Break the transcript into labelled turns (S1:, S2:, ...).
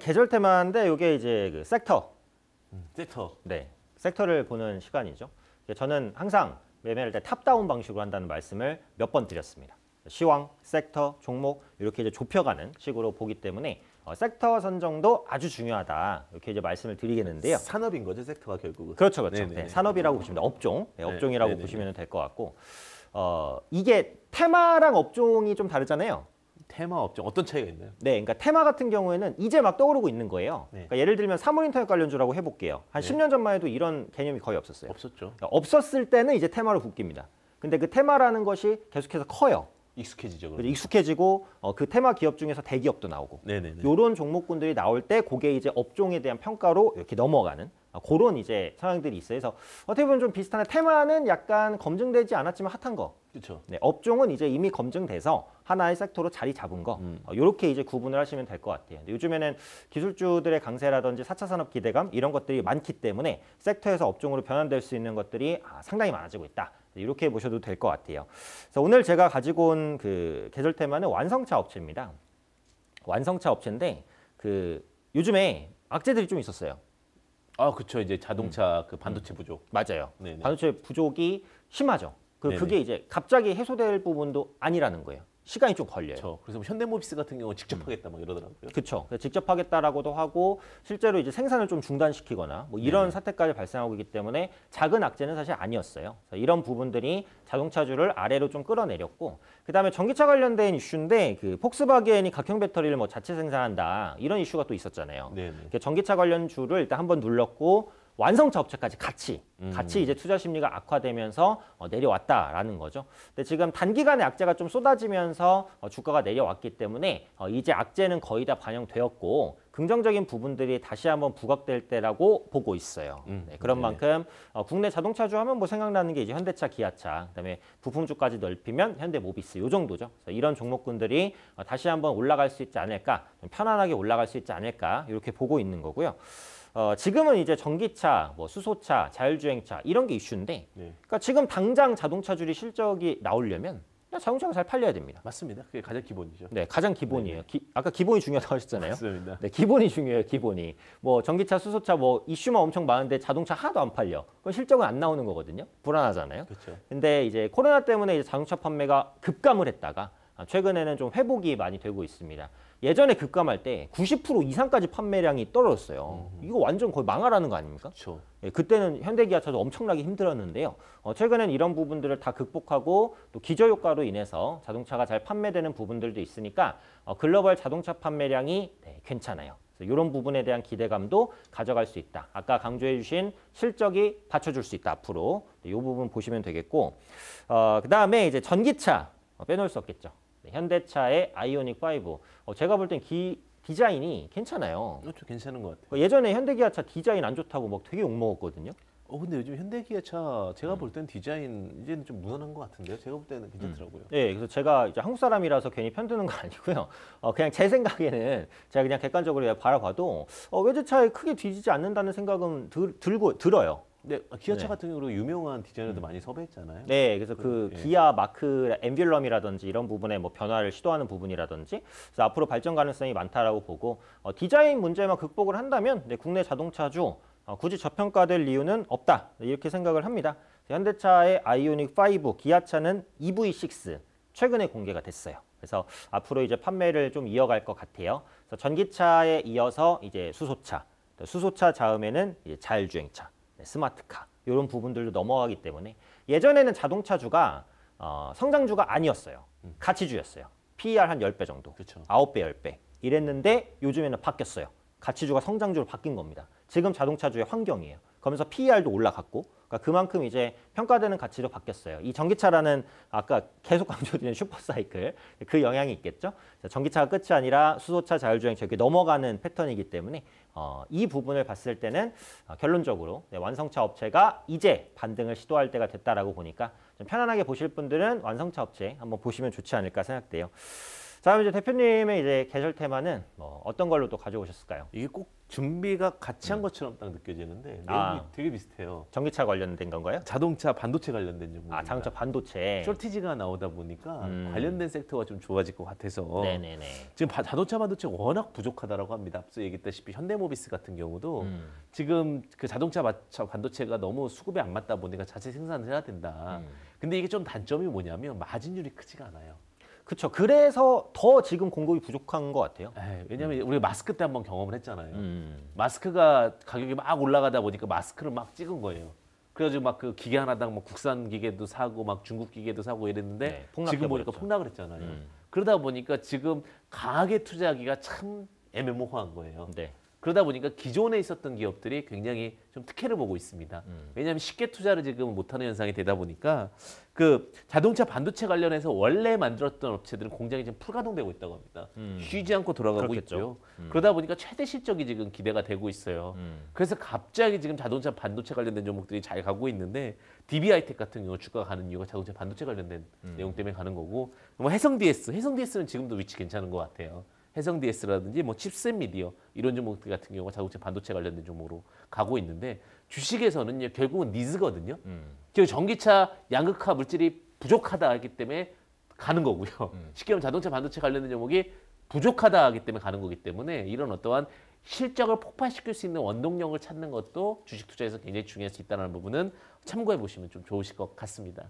S1: 계절 테마인데 이게 이제 그 섹터. 음, 섹터. 네. 섹터를 보는 시간이죠. 저는 항상 매매를때 탑다운 방식으로 한다는 말씀을 몇 번 드렸습니다. 시황, 섹터, 종목 이렇게 이제 좁혀가는 식으로 보기 때문에 어, 섹터 선정도 아주 중요하다 이렇게 이제 말씀을 드리겠는데요.
S2: 산업인 거죠 섹터가 결국은. 그렇죠, 그렇죠. 네,
S1: 산업이라고 보시면 업종, 네, 네 업종이라고 네네네. 보시면 될 것 같고 어, 이게 테마랑 업종이 좀 다르잖아요. 테마 업종 어떤 차이가 있나요? 네, 그러니까 테마 같은 경우에는 이제 막 떠오르고 있는 거예요. 네. 그러니까 예를 들면 사물 인터넷 관련주라고 해볼게요. 한 네. 10년 전만 해도 이런 개념이 거의 없었어요. 없었죠. 그러니까 없었을 때는 이제 테마로 굽깁니다. 근데 그 테마라는 것이 계속해서 커요. 익숙해지죠. 그러니 익숙해지고 어, 그 테마 기업 중에서 대기업도 나오고 네네네. 이런 종목군들이 나올 때 그게 이제 업종에 대한 평가로 이렇게 넘어가는 아, 그런 이제 상황들이 있어요. 그래서 어떻게 보면 좀비슷한 테마는 약간 검증되지 않았지만 핫한 거. 그렇죠. 네, 업종은 이제 이미 검증돼서 하나의 섹터로 자리 잡은 거. 이 음. 어, 요렇게 이제 구분을 하시면 될 것 같아요. 요즘에는 기술주들의 강세라든지 4차 산업 기대감 이런 것들이 많기 때문에 섹터에서 업종으로 변환될 수 있는 것들이 아, 상당히 많아지고 있다. 이렇게 네, 보셔도 될 것 같아요. 그래서 오늘 제가 가지고 온 그 계절 테마는 완성차 업체입니다. 완성차 업체인데 그 요즘에 악재들이 좀 있었어요. 아, 그렇죠. 이제 자동차 음. 그 반도체 음. 부족. 맞아요. 네네. 반도체 부족이 심하죠. 그 그게 이제 갑자기 해소될 부분도 아니라는 거예요. 시간이 좀 걸려요. 그렇죠. 그래서 뭐 현대모비스 같은 경우 직접 음. 하겠다 막 뭐 이러더라고요. 그렇죠. 직접 하겠다라고도 하고 실제로 이제 생산을 좀 중단시키거나 뭐 이런 네. 사태까지 발생하고 있기 때문에 작은 악재는 사실 아니었어요. 이런 부분들이 자동차주를 아래로 좀 끌어내렸고 그다음에 전기차 관련된 이슈인데 그 폭스바겐이 각형 배터리를 뭐 자체 생산한다 이런 이슈가 또 있었잖아요. 네. 전기차 관련 주를 일단 한번 눌렀고 완성차 업체까지 같이 음. 같이 이제 투자 심리가 악화되면서 어, 내려왔다라는 거죠. 근데 지금 단기간에 악재가 좀 쏟아지면서 어, 주가가 내려왔기 때문에 어, 이제 악재는 거의 다 반영되었고 긍정적인 부분들이 다시 한번 부각될 때라고 보고 있어요. 음, 네, 음, 그런 네 만큼 어, 국내 자동차주 하면 뭐 생각나는 게 이제 현대차, 기아차, 그다음에 부품주까지 넓히면 현대모비스 요 정도죠. 이런 종목군들이 어, 다시 한번 올라갈 수 있지 않을까, 좀 편안하게 올라갈 수 있지 않을까 이렇게 보고 있는 거고요. 어, 지금은 이제 전기차, 뭐 수소차, 자율주행차 이런 게 이슈인데 네. 그러니까 지금 당장 자동차줄이 실적이 나오려면 자동차가 잘 팔려야 됩니다. 맞습니다. 그게 가장 기본이죠. 네, 가장 기본이에요. 네. 기, 아까 기본이 중요하다고 하셨잖아요. 맞습니다. 네, 기본이 중요해요, 기본이. 뭐 전기차, 수소차 뭐 이슈만 엄청 많은데 자동차 하나도 안 팔려. 그럼 실적은 안 나오는 거거든요. 불안하잖아요. 그렇죠. 근데 이제 코로나 때문에 이제 자동차 판매가 급감을 했다가 아, 최근에는 좀 회복이 많이 되고 있습니다. 예전에 급감할 때 90% 이상까지 판매량이 떨어졌어요. 음 이거 완전 거의 망하라는 거 아닙니까? 그 예, 그때는 현대기아차도 엄청나게 힘들었는데요. 어, 최근엔 이런 부분들을 다 극복하고 또 기저효과로 인해서 자동차가 잘 판매되는 부분들도 있으니까 어, 글로벌 자동차 판매량이 네, 괜찮아요. 이런 부분에 대한 기대감도 가져갈 수 있다. 아까 강조해 주신 실적이 받쳐줄 수 있다. 앞으로 이 네, 부분 보시면 되겠고 어, 그다음에 이제 전기차 어, 빼놓을 수 없겠죠. 네, 현대차의 아이오닉 5. 어, 제가 볼 땐 디자인이 괜찮아요. 그렇죠. 괜찮은 것 같아요. 어, 예전에 현대기아차 디자인 안 좋다고 막 되게 욕먹었거든요. 어 근데 요즘 현대기아차 제가 음. 볼땐 디자인 이제는 좀 무난한 것 같은데요. 제가 볼 때는 괜찮더라고요. 음. 네, 그래서 제가 이제 한국 사람이라서 괜히 편드는 거 아니고요. 어, 그냥 제 생각에는 제가 그냥 객관적으로 바라봐도 어, 외제차에 크게 뒤지지 않는다는 생각은 들, 들고 들어요. 네, 아, 기아차 네. 같은 경우로 유명한 디자이너도 음. 많이 섭외했잖아요. 네, 그래서 그, 그 예. 기아 마크 엠뷸럼이라든지 이런 부분에 뭐 변화를 시도하는 부분이라든지 그래서 앞으로 발전 가능성이 많다라고 보고 어, 디자인 문제만 극복을 한다면 네, 국내 자동차주 어, 굳이 저평가될 이유는 없다 네, 이렇게 생각을 합니다. 현대차의 아이오닉 5, 기아차는 EV6 최근에 공개가 됐어요. 그래서 앞으로 이제 판매를 좀 이어갈 것 같아요. 그래서 전기차에 이어서 이제 수소차, 수소차 자음에는 이제 자율주행차. 네, 스마트카 이런 부분들도 넘어가기 때문에 예전에는 자동차주가 어, 성장주가 아니었어요. 음. 가치주였어요. PER 한 10배 정도, 그쵸. 9배, 10배 이랬는데 요즘에는 바뀌었어요. 가치주가 성장주로 바뀐 겁니다. 지금 자동차주의 환경이에요. 그러면서 PER도 올라갔고 그러니까 그만큼 이제 평가되는 가치로 바뀌었어요. 이 전기차라는 아까 계속 강조드린 슈퍼사이클 그 영향이 있겠죠. 전기차가 끝이 아니라 수소차, 자율주행저 이렇게 넘어가는 패턴이기 때문에 어, 이 부분을 봤을 때는 어, 결론적으로 네, 완성차 업체가 이제 반등을 시도할 때가 됐다라고 보니까 좀 편안하게 보실 분들은 완성차 업체 한번 보시면 좋지 않을까 생각돼요. 다음 이제 대표님의 이제 계절 테마는 뭐 어떤 걸로 또 가져오셨을까요? 이게 꼭 준비가 같이 한 음. 것처럼 딱 느껴지는데 아. 내용이 아. 되게 비슷해요. 전기차 관련된
S2: 건가요? 자동차 반도체 관련된 정보. 아 자동차 반도체. 쇼티지가 나오다 보니까 음. 관련된 섹터가 좀 좋아질 것 같아서. 네네네. 지금 바, 자동차 반도체 워낙 부족하다라고 합니다. 앞서 얘기했다시피 현대모비스 같은 경우도 음. 지금 그 자동차 반도체가 너무 수급에 안 맞다 보니까 자체 생산을 해야 된다. 음. 근데 이게 좀 단점이 뭐냐면 마진율이 크지가 않아요. 그렇죠. 그래서 더 지금 공급이 부족한 것 같아요. 에이, 예, 왜냐하면 음. 우리 마스크 때 한번 경험을 했잖아요. 음. 마스크가 가격이 막 올라가다 보니까 마스크를 막 찍은 거예요. 그래가지고 막 그 기계 하나당 막 뭐 국산 기계도 사고 막 중국 기계도 사고 이랬는데 네, 지금 보니까 폭락을 했잖아요. 음. 그러다 보니까 지금 강하게 투자하기가 참 애매모호한 거예요. 네. 그러다 보니까 기존에 있었던 기업들이 굉장히 좀 특혜를 보고 있습니다. 음. 왜냐하면 쉽게 투자를 지금 못하는 현상이 되다 보니까 그 자동차 반도체 관련해서 원래 만들었던 업체들은 공장이 지금 풀가동되고 있다고 합니다. 음. 쉬지 않고 돌아가고 그렇겠죠. 있고요. 음. 그러다 보니까 최대 실적이 지금 기대가 되고 있어요. 음. 그래서 갑자기 지금 자동차 반도체 관련된 종목들이 잘 가고 있는데 DBI텍 같은 경우 주가가 는 이유가 자동차 반도체 관련된 음. 내용 때문에 가는 거고 뭐 해성 DS, 해성 DS는 지금도 위치 괜찮은 것 같아요. 해성 DS라든지 뭐 칩셋 미디어 이런 종목들 같은 경우가 자동차 반도체 관련된 종목으로 가고 있는데 주식에서는 결국은 니즈거든요. 음. 그 전기차 양극화 물질이 부족하다 하기 때문에 가는 거고요. 음. 쉽게 말하면 자동차 반도체 관련된 종목이 부족하다 하기 때문에 가는 거기 때문에 이런 어떠한 실적을 폭발시킬 수 있는 원동력을 찾는 것도 주식 투자에서 굉장히 중요할 수 있다는 부분은 참고해 보시면 좀 좋으실 것 같습니다.